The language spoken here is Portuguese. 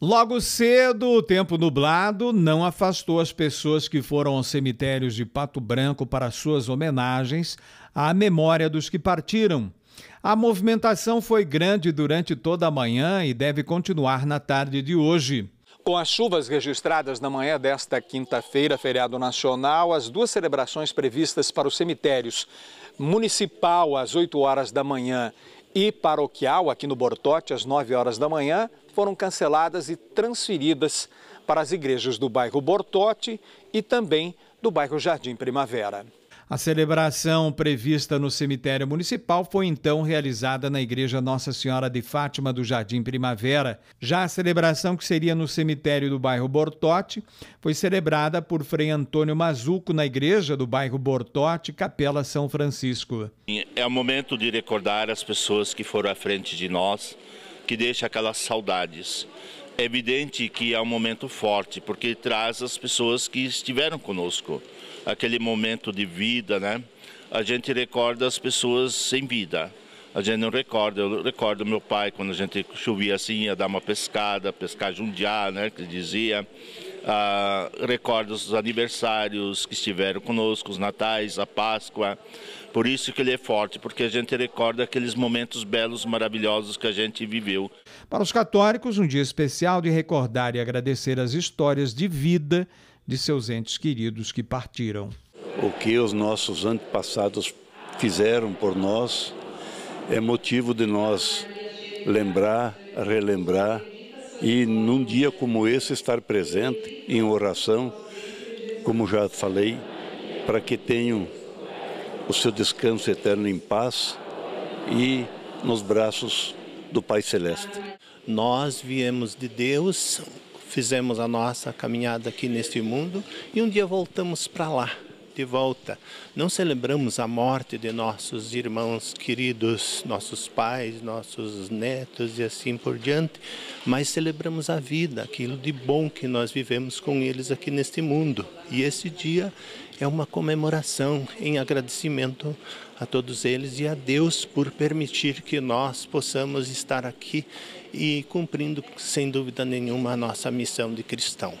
Logo cedo, o tempo nublado não afastou as pessoas que foram aos cemitérios de Pato Branco para suas homenagens à memória dos que partiram. A movimentação foi grande durante toda a manhã e deve continuar na tarde de hoje. Com as chuvas registradas na manhã desta quinta-feira, feriado nacional, as duas celebrações previstas para os cemitérios municipal às 8 horas da manhã e paroquial aqui no Bortote às 9 horas da manhã foram canceladas e transferidas para as igrejas do bairro Bortote e também do bairro Jardim Primavera. A celebração prevista no cemitério municipal foi então realizada na igreja Nossa Senhora de Fátima do Jardim Primavera. Já a celebração que seria no cemitério do bairro Bortote foi celebrada por Frei Antônio Mazuco na igreja do bairro Bortote, Capela São Francisco. É o momento de recordar as pessoas que foram à frente de nós, que deixam aquelas saudades é evidente que é um momento forte, porque traz as pessoas que estiveram conosco, aquele momento de vida, né? A gente recorda as pessoas sem vida. A gente não recorda, eu recordo meu pai quando a gente chovia assim, ia dar uma pescada, pescar jundiá, né, que dizia ah, recorda os aniversários que estiveram conosco, os natais, a Páscoa. Por isso que ele é forte, porque a gente recorda aqueles momentos belos, maravilhosos que a gente viveu. Para os católicos, um dia especial de recordar e agradecer as histórias de vida de seus entes queridos que partiram. O que os nossos antepassados fizeram por nós é motivo de nós lembrar, relembrar e num dia como esse, estar presente em oração, como já falei, para que tenham o seu descanso eterno em paz e nos braços do Pai Celeste. Nós viemos de Deus, fizemos a nossa caminhada aqui neste mundo e um dia voltamos para lá de volta. Não celebramos a morte de nossos irmãos queridos, nossos pais, nossos netos e assim por diante, mas celebramos a vida, aquilo de bom que nós vivemos com eles aqui neste mundo. E esse dia é uma comemoração em agradecimento a todos eles e a Deus por permitir que nós possamos estar aqui e cumprindo, sem dúvida nenhuma, a nossa missão de cristão.